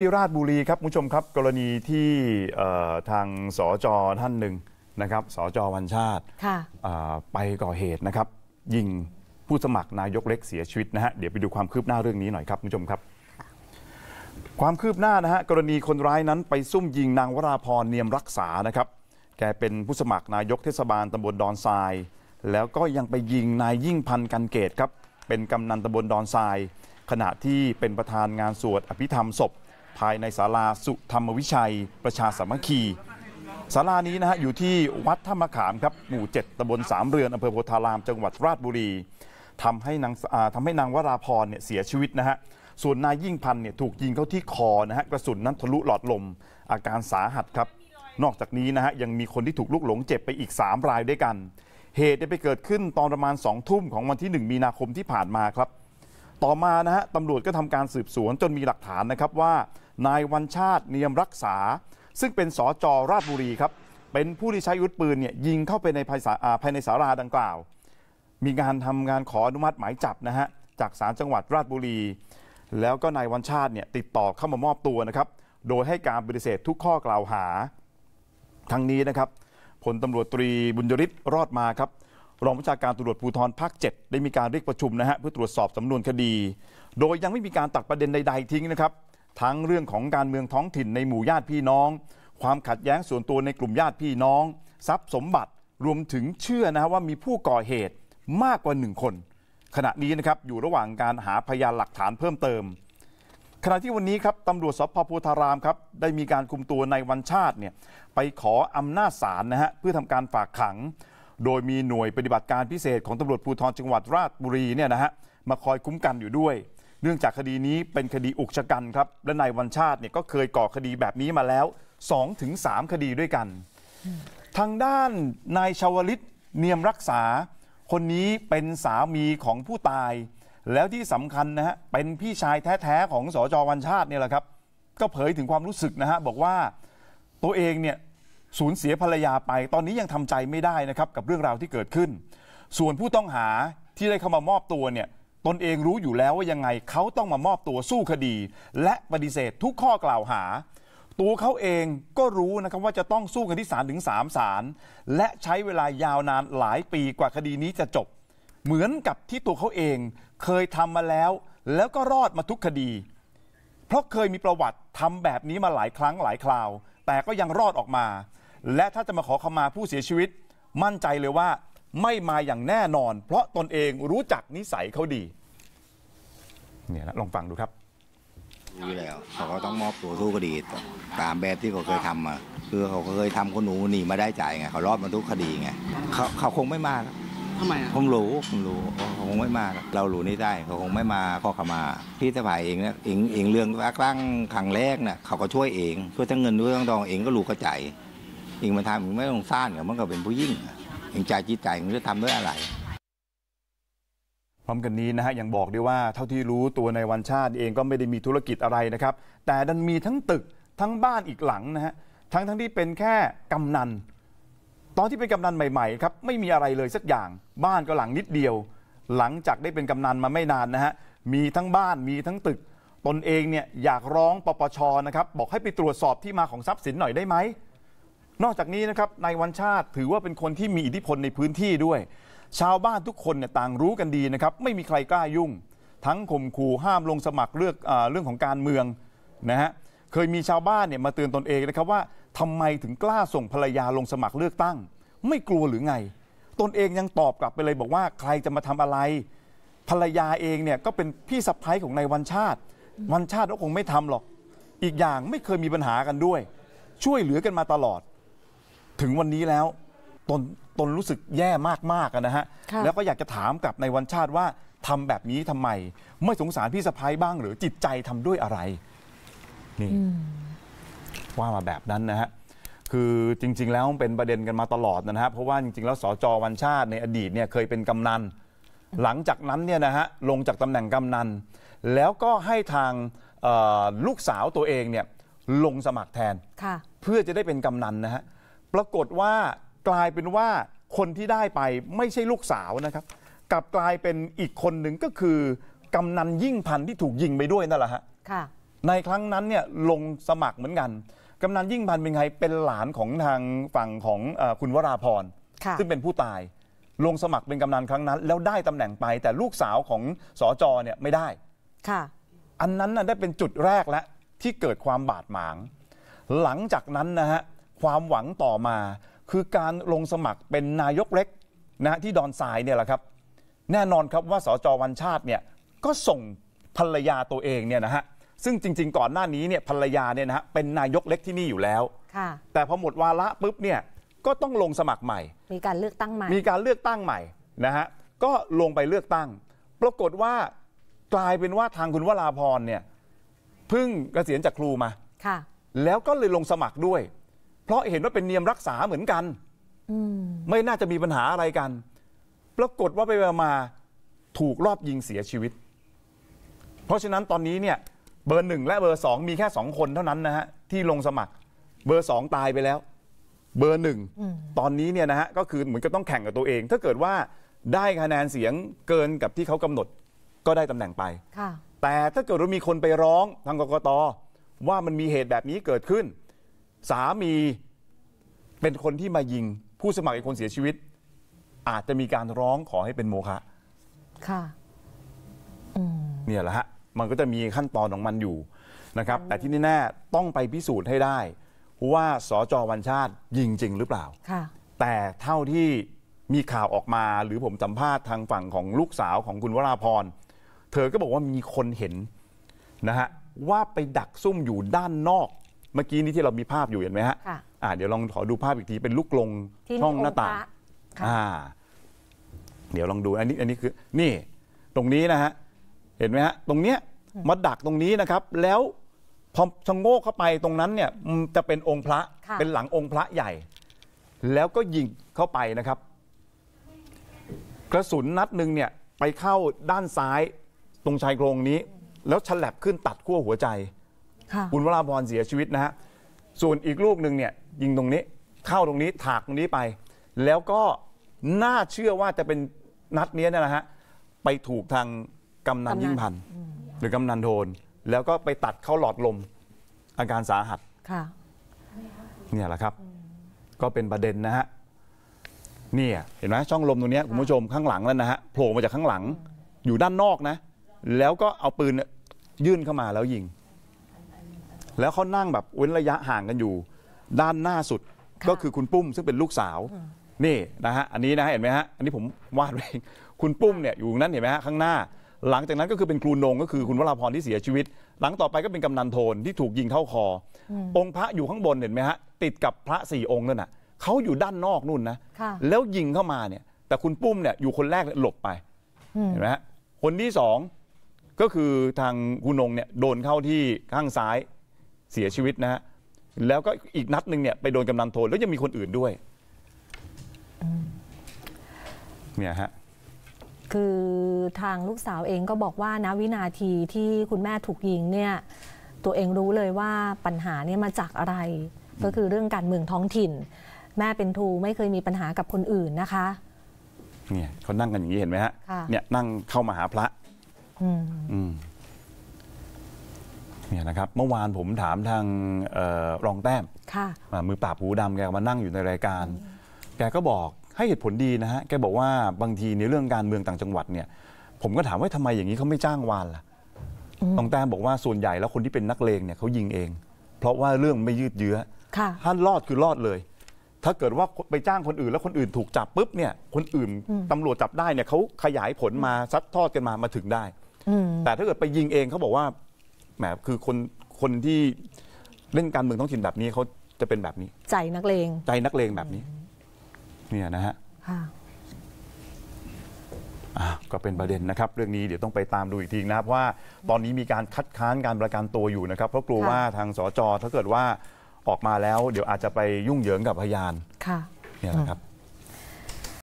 ที่ราชบุรีครับคุณผู้ชมครับ กรณีที่ทางสจท่านหนึ่งนะครับสจวันชาติไปก่อเหตุนะครับยิงผู้สมัครนายกเล็กเสียชีวิตนะฮะเดี๋ยวไปดูความคืบหน้าเรื่องนี้หน่อยครับคุณผู้ชมครับความคืบหน้า นะฮะกรณีคนร้ายนั้นไปซุ่มยิงนางวราพรเนียมรักษานะครับแกเป็นผู้สมัครนายกเทศบาลตำบลดอนทราย แล้วก็ยังไปยิงนายยิ่งพันกันเกตครับเป็นกำนันตำบลดอนทรายขณะที่เป็นประธานงานสวดอภิธรรมศพภายในศาลาสุธรรมวิชัย ประชาสามัคคี ศาลานี้นะฮะอยู่ที่วัดธรรมขามครับหมู่ 7ตำบลสามเรือนอำเภอโพธารามจังหวัดราชบุรีทำให้นางทำให้นางวราพรเนี่ยเสียชีวิตนะฮะส่วนนายยิ่งพันเนี่ยถูกยิงเข้าที่คอนะฮะกระสุนนั้นทะลุหลอดลม อาการสาหัสครับ นอกจากนี้นะฮะยังมีคนที่ถูกลูกหลงเจ็บไปอีก 3 รายด้วยกัน เหตุได้ไปเกิดขึ้นตอนประมาณ2ทุ่มของวันที่ 1 มีนาคมที่ผ่านมาครับต่อมานะฮะตำรวจก็ทำการสืบสวนจนมีหลักฐานนะครับว่านายวันชาติเนียมรักษา ซึ่งเป็นสอจอราชบุรีครับเป็นผู้ที่ใช้อุธปืนเนี่ยยิงเข้าไปในภายภายในสาราดังกล่าว มีการทำงานขออนุมัติหมายจับนะฮะจากศาลจังหวัดราชบุรี แล้วก็นายวันชาติเนี่ยติดต่อเข้ามามอบตัวนะครับโดยให้การปฏิเสธทุกข้อกล่าวหา ทั้งนี้นะครับพลตำรวจตรีบุญยริศรอดมาครับรองผู้ชาการตรวจภูธรภาค7ได้มีการเรียกประชุมนะฮะเพื่อตรวจสอบสำนวนคดี โดยยังไม่มีการตัดประเด็นใดๆทิ้งนะครับ ทั้งเรื่องของการเมืองท้องถิ่นในหมู่ญาติพี่น้อง ความขัดแย้งส่วนตัวในกลุ่มญาติพี่น้อง ทรัพย์สมบัติรวมถึงเชื่อนะฮะว่ามีผู้ก่อเหตุมากกว่าหนึ่งคน ขณะนี้นะครับอยู่ระหว่างการหาพยานหลักฐานเพิ่มเติมขณะที่วันนี้ครับตำรวจสพโพธารามครับได้มีการคุมตัวในวันชาติเนี่ยไปขออำนาจศาลนะฮะเพื่อทำการฝากขังโดยมีหน่วยปฏิบัติการพิเศษของตำรวจภูธรจังหวัดราชบุรีเนี่ยนะฮะมาคอยคุ้มกันอยู่ด้วย เนื่องจากคดีนี้เป็นคดีอุกชะกันครับ และนายวันชาติเนี่ยก็เคยก่อคดีแบบนี้มาแล้ว2สคดีด้วยกัน ทางด้านนายชาวลิตเนียมรักษา คนนี้เป็นสามีของผู้ตาย แล้วที่สำคัญนะฮะเป็นพี่ชายแท้ ๆ ของสอจอวันชาติเนี่ยแหละครับ ก็เผยถึงความรู้สึกนะฮะบอกว่าตัวเองเนี่ยสูญเสียภรรยาไปตอนนี้ยังทำใจไม่ได้นะครับกับเรื่องราวที่เกิดขึ้น ส่วนผู้ต้องหาที่ได้เข้ามามอบตัวเนี่ย ตนเองรู้อยู่แล้วว่ายังไงเขาต้องมามอบตัวสู้คดี และปฏิเสธทุกข้อกล่าวหา ตัวเขาเองก็รู้นะครับว่าจะต้องสู้กันที่ศาลถึงสามศาลและใช้เวลายาวนานหลายปีกว่าคดีนี้จะจบ เหมือนกับที่ตัวเขาเองเคยทำมาแล้ว แล้วก็รอดมาทุกคดี เพราะเคยมีประวัติทำแบบนี้มาหลายครั้งหลายคราว แต่ก็ยังรอดออกมาและถ้าจะมาขอขมาผู้เสียชีวิต มั่นใจเลยว่าไม่มาอย่างแน่นอน เพราะตนเองรู้จักนิสัยเขาดี เนี่ยนะลองฟังดูครับรู้แล้ว เขาก็ต้องมอบตัวสู้คดี ตามแบบที่เขาเคยทำมาคือเขาเคยทำคนหนูหนีมาได้จ่ายไงเขารอดมาทุกคดีไงเขาเขาคงไม่มาทำไมผมรู้ผมรู้เขาคงไม่มาเรารู้นี่ได้เขาคงไม่มาข้อขมาพี่สพายเองเนี่ยเองเองเรื่องรักัางครั้งแรกน่ะเขาก็ช่วยเองช่วยทั้งเงินด้วยทั้งทองเองก็รู้กระจายเองมาทำงไม่ต้องสร้างเมันก็เป็นผู้ยิ่งเองใจจิตใจเองจะทำด้วยอะไรพร้อมกันนี้นะฮะยังบอกด้วยว่าเท่าที่รู้ตัวในวันชาติเองก็ไม่ได้มีธุรกิจอะไรนะครับ แต่ดันมีทั้งตึกทั้งบ้านอีกหลังนะฮะทั้งทั้งที่เป็นแค่กำนัน ตอนที่เป็นกำนันใหม่ๆครับ ไม่มีอะไรเลยสักอย่างบ้านก็หลังนิดเดียว หลังจากได้เป็นกำนันมาไม่นานนะฮะมีทั้งบ้านมีทั้งตึก ตนเองเนี่ยอยากร้อง ปปชนะครับบอกให้ไปตรวจสอบที่มาของทรัพย์สินหน่อยได้ไหมนอกจากนี้นะครับนายวันชาติถือว่าเป็นคนที่มีอิทธิพลในพื้นที่ด้วย ชาวบ้านทุกคนเนี่ยต่างรู้กันดีนะครับไม่มีใครกล้ายุ่ง ทั้งข่มขู่ห้ามลงสมัครเลือกเอเรื่องของการเมืองนะฮะเคยมีชาวบ้านเนี่ยมาเตือนตนเองนะครับว่าทำไมถึงกล้าส่งภรรยาลงสมัครเลือกตั้ง ไม่กลัวหรือไง ตนเองยังตอบกลับไปเลยบอกว่าใครจะมาทำอะไร ภรรยาเองเนี่ยก็เป็นพี่สะพ้ายของนายวันชาติวันชาติก็คงไม่ทำหรอกอีกอย่างไม่เคยมีปัญหากันด้วย ช่วยเหลือกันมาตลอดถึงวันนี้แล้วตนตนรู้สึกแย่มากๆนะฮะ แล้วก็อยากจะถามกับในวันชาติว่าทำแบบนี้ทำไมไม่สงสารพี่สะพ้ายบ้าง หรือจิตใจทำด้วยอะไรนี่ว่ามาแบบนั้นนะฮะคือจริงๆแล้วเป็นประเด็นกันมาตลอดนะครับเพราะว่าจริงๆแล้วสจวันชาติในอดีตเนี่ยเคยเป็นกำนัน หลังจากนั้นเนี่ยนะฮะลงจากตำแหน่งกำนันแล้วก็ให้ทางลูกสาวตัวเองเนี่ยลงสมัครแทนเพื่อจะได้เป็นกำนันนะฮะปรากฏว่ากลายเป็นว่าคนที่ได้ไปไม่ใช่ลูกสาวนะครับกลับกลายเป็นอีกคนหนึ่งก็คือกำนันยิ่งพันที่ถูกยิงไปด้วยนั่นแหละฮะค่ะในครั้งนั้นเนี่ยลงสมัครเหมือนกันกำนันยิ่งพันเป็นไงเป็นหลานของทางฝั่งของอคุณวราพรซึ่งเป็นผู้ตาย ลงสมัครเป็นกำนันครั้งนั้น แล้วได้ตำแหน่งไปแต่ลูกสาวของสอจอเนี่ยไม่ได้ค่ะ อันนั้นน่ะได้เป็นจุดแรกและที่เกิดความบาดหมาง หลังจากนั้นนะฮะความหวังต่อมาคือการลงสมัครเป็นนายกเล็กนะฮะที่ดอนทรายเนี่ยแหละครับ แน่นอนครับว่าสจวันชาติเนี่ยก็ส่งภรรยาตัวเองเนี่ยนะฮะซึ่งจริง ๆ ก่อนหน้านี้เนี่ยภรรยาเนี่ยนะฮะเป็นนายกเล็กที่นี่อยู่แล้ว แต่พอหมดวาระปุ๊บเนี่ยก็ต้องลงสมัครใหม่ มีการเลือกตั้งใหม่ มีการเลือกตั้งใหม่นะฮะก็ลงไปเลือกตั้ง ปรากฏว่ากลายเป็นว่าทางคุณวราพรเนี่ยพึ่งเกษียณจากครูมาแล้วก็เลยลงสมัครด้วยเพราะเห็นว่าเป็นเนียมรักษาเหมือนกันไม่น่าจะมีปัญหาอะไรกัน ปรากฏว่าไปมาถูกรอบยิงเสียชีวิต เพราะฉะนั้นตอนนี้เนี่ย เบอร์หนึ่งและเบอร์สองมีแค่สองคนเท่านั้นนะฮะ ที่ลงสมัคร เบอร์สองตายไปแล้ว เบอร์หนึ่งตอนนี้เนี่ยนะฮะก็คือเหมือนกับต้องแข่งกับตัวเอง ถ้าเกิดว่าได้คะแนนเสียงเกินกับที่เขากำหนดก็ได้ตำแหน่งไปแต่ถ้าเกิดว่ามีคนไปร้องทางกกตว่ามันมีเหตุแบบนี้เกิดขึ้นสามีเป็นคนที่มายิง ผู้สมัครเป็นคนเสียชีวิต อาจจะมีการร้องขอให้เป็นโมฆะค่ะเนี่ยแหละฮะ มันก็จะมีขั้นตอนของมันอยู่นะครับ แต่ที่แน่ๆต้องไปพิสูจน์ให้ได้ ว่าสจวันชาติยิงจริงหรือเปล่าแต่เท่าที่มีข่าวออกมา หรือผมสัมภาษณ์ทางฝั่งของลูกสาวของคุณวราพร เธอก็บอกว่ามีคนเห็นนะฮะว่าไปดักซุ่มอยู่ด้านนอกเมื่อกี้นี้ที่เรามีภาพอยู่เห็นไหมฮะค่ะอ่าเดี๋ยวลองขอดูภาพอีกทีเป็นลูกลงที่ช่องหน้าต่างอพระค่ะาเดี๋ยวลองดูอันนี้อันนี้คือ นี่ ตรงนี้นะฮะ เห็นไหมฮะ ตรงเนี้ยมาดักตรงนี้นะครับ แล้ว พอชงโงกเข้าไปตรงนั้นเนี่ย มันจะเป็นองค์พระะเป็นหลังองค์พระใหญ่ แล้วก็ยิงเข้าไปนะครับ กระสุนนัดหนึ่งเนี่ยไปเข้าด้านซ้าย ตรงชายโครงนี้ แล้วฉลับขึ้นตัดขั้วหัวใจคุณวราพรเสียชีวิตนะฮะ ส่วนอีกลูกหนึ่งเนี่ยยิงตรงนี้เข้าตรงนี้ถากตรงนี้ไป แล้วก็น่าเชื่อว่าจะเป็นนัดนี้นะฮะไปถูกทางกำนันยิ่งพันหรือกำนันโทน แล้วก็ไปตัดเข้าหลอดลมอาการสาหัสเนี่ยแหละครับ ก็เป็นประเด็นนะฮะนี่เห็นไหมช่องลมตรงนี้คุณผู้ชมข้างหลังแล้วนะฮะโผล่มาจากข้างหลังอยู่ด้านนอกนะ แล้วก็เอาปืนยื่นเข้ามาแล้วยิงแล้วเขานั่งแบบเว้นระยะห่างกันอยู่ ด้านหน้าสุดก็คือคุณปุ้มซึ่งเป็นลูกสาว นี่นะฮะอันนี้นะเห็นไหมฮะอันนี้ผมวาดเอง คุณปุ้มเนี่ยอยู่นั้นเห็นไหมฮะข้างหน้า หลังจากนั้นก็คือเป็นครูนงก็คือคุณวราพรที่เสียชีวิต หลังต่อไปก็เป็นกำนันโทนที่ถูกยิงเข้าคอ องค์พระอยู่ข้างบนเห็นไหมฮะติดกับพระสี่องค์นั่นน่ะเขาอยู่ด้านนอกนู่นนะ แล้วยิงเข้ามาเนี่ย แต่คุณปุ้มเนี่ยอยู่คนแรกหลบไปเห็นไหมฮะคนที่สองก็คือทางคุณนงเนี่ยโดนเข้าที่ข้างซ้ายเสียชีวิตนะฮะแล้วก็อีกนัดหนึ่งเนี่ย ไปโดนกำนันโทนแล้วยังมีคนอื่นด้วยเนี่ยฮะ คือทางลูกสาวเองก็บอกว่านะวินาทีที่คุณแม่ถูกยิงเนี่ย ตัวเองรู้เลยว่าปัญหาเนี่ยมาจากอะไร ก็คือเรื่องการเมืองท้องถิ่น แม่เป็นทูไม่เคยมีปัญหากับคนอื่นนะคะ เนี่ยเขานั่งกันอย่างนี้เห็นไหมฮะเนี่ยนั่งเข้ามาหาพระอืมเนี่ยนะครับ เมื่อวานผมถามทางรองแต้มมือปราบหูดำแกมานั่งอยู่ในรายการ แกก็บอกให้เหตุผลดีนะฮะ แกบอกว่าบางทีในเรื่องการเมืองต่างจังหวัดเนี่ย ผมก็ถามว่าทำไมอย่างนี้เขาไม่จ้างวานล่ะรองแต้มบอกว่าส่วนใหญ่แล้วคนที่เป็นนักเลงเนี่ยเขายิงเอง เพราะว่าเรื่องไม่ยืดเยื้อถ้ารอดคือรอดเลย ถ้าเกิดว่าไปจ้างคนอื่นแล้วคนอื่นถูกจับปุ๊บเนี่ยคนอื่นตำรวจจับได้เนี่ยเขาขยายผลมาซัดทอดกันมามาถึงได้แต่ถ้าเกิดไปยิงเองเขาบอกว่าแหมคือคน คนที่เล่นการเมืองท้องถิ่นแบบนี้เขาจะเป็นแบบนี้ ใจนักเลง ใจนักเลงแบบนี้ เนี่ยนะฮะ ก็เป็นประเด็นนะครับ เรื่องนี้เดี๋ยวต้องไปตามดูอีกทีนะครับว่า ตอนนี้มีการคัดค้านการประกันตัวอยู่นะครับ เพราะกลัวว่าทางสจถ้าเกิดว่าออกมาแล้วเดี๋ยวอาจจะไปยุ่งเหยิงกับพยานค่ะ เนี่ยนะครับ